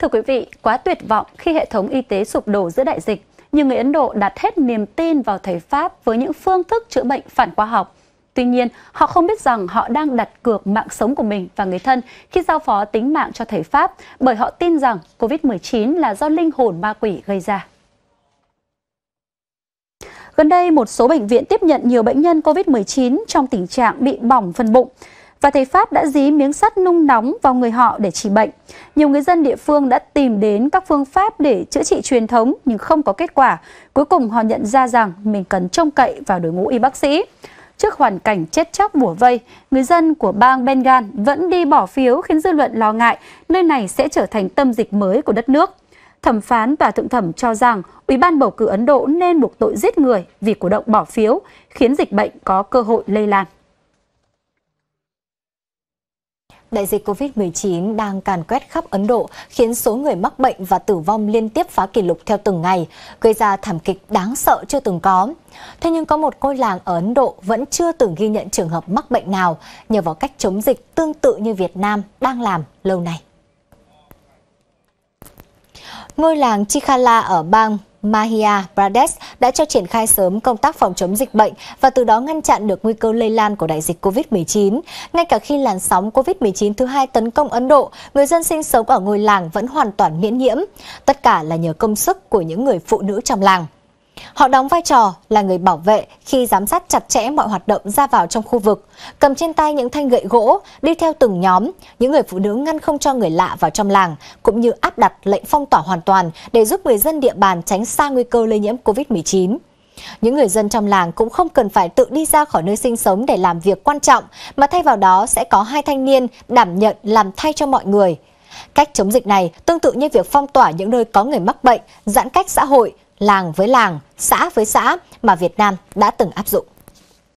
Thưa quý vị, quá tuyệt vọng khi hệ thống y tế sụp đổ giữa đại dịch, nhưng người Ấn Độ đặt hết niềm tin vào thầy Pháp với những phương thức chữa bệnh phản khoa học. Tuy nhiên, họ không biết rằng họ đang đặt cược mạng sống của mình và người thân khi giao phó tính mạng cho thầy Pháp bởi họ tin rằng COVID-19 là do linh hồn ma quỷ gây ra. Gần đây, một số bệnh viện tiếp nhận nhiều bệnh nhân COVID-19 trong tình trạng bị bỏng phần bụng và thầy Pháp đã dí miếng sắt nung nóng vào người họ để trị bệnh. Nhiều người dân địa phương đã tìm đến các phương pháp để chữa trị truyền thống nhưng không có kết quả. Cuối cùng họ nhận ra rằng mình cần trông cậy vào đội ngũ y bác sĩ. Trước hoàn cảnh chết chóc bủa vây, người dân của bang Bengal vẫn đi bỏ phiếu khiến dư luận lo ngại nơi này sẽ trở thành tâm dịch mới của đất nước. Thẩm phán và thượng thẩm cho rằng Ủy ban bầu cử Ấn Độ nên buộc tội giết người vì cổ động bỏ phiếu, khiến dịch bệnh có cơ hội lây lan. Đại dịch COVID-19 đang càn quét khắp Ấn Độ, khiến số người mắc bệnh và tử vong liên tiếp phá kỷ lục theo từng ngày, gây ra thảm kịch đáng sợ chưa từng có. Thế nhưng có một ngôi làng ở Ấn Độ vẫn chưa từng ghi nhận trường hợp mắc bệnh nào nhờ vào cách chống dịch tương tự như Việt Nam đang làm lâu nay. Ngôi làng Chikala ở bang Mahia Pradesh đã cho triển khai sớm công tác phòng chống dịch bệnh và từ đó ngăn chặn được nguy cơ lây lan của đại dịch COVID-19. Ngay cả khi làn sóng COVID-19 thứ hai tấn công Ấn Độ, người dân sinh sống ở ngôi làng vẫn hoàn toàn miễn nhiễm. Tất cả là nhờ công sức của những người phụ nữ trong làng. Họ đóng vai trò là người bảo vệ khi giám sát chặt chẽ mọi hoạt động ra vào trong khu vực, cầm trên tay những thanh gậy gỗ, đi theo từng nhóm, những người phụ nữ ngăn không cho người lạ vào trong làng, cũng như áp đặt lệnh phong tỏa hoàn toàn để giúp người dân địa bàn tránh xa nguy cơ lây nhiễm COVID-19. Những người dân trong làng cũng không cần phải tự đi ra khỏi nơi sinh sống để làm việc quan trọng, mà thay vào đó sẽ có hai thanh niên đảm nhận làm thay cho mọi người. Cách chống dịch này tương tự như việc phong tỏa những nơi có người mắc bệnh, giãn cách xã hội, làng với làng, xã với xã mà Việt Nam đã từng áp dụng.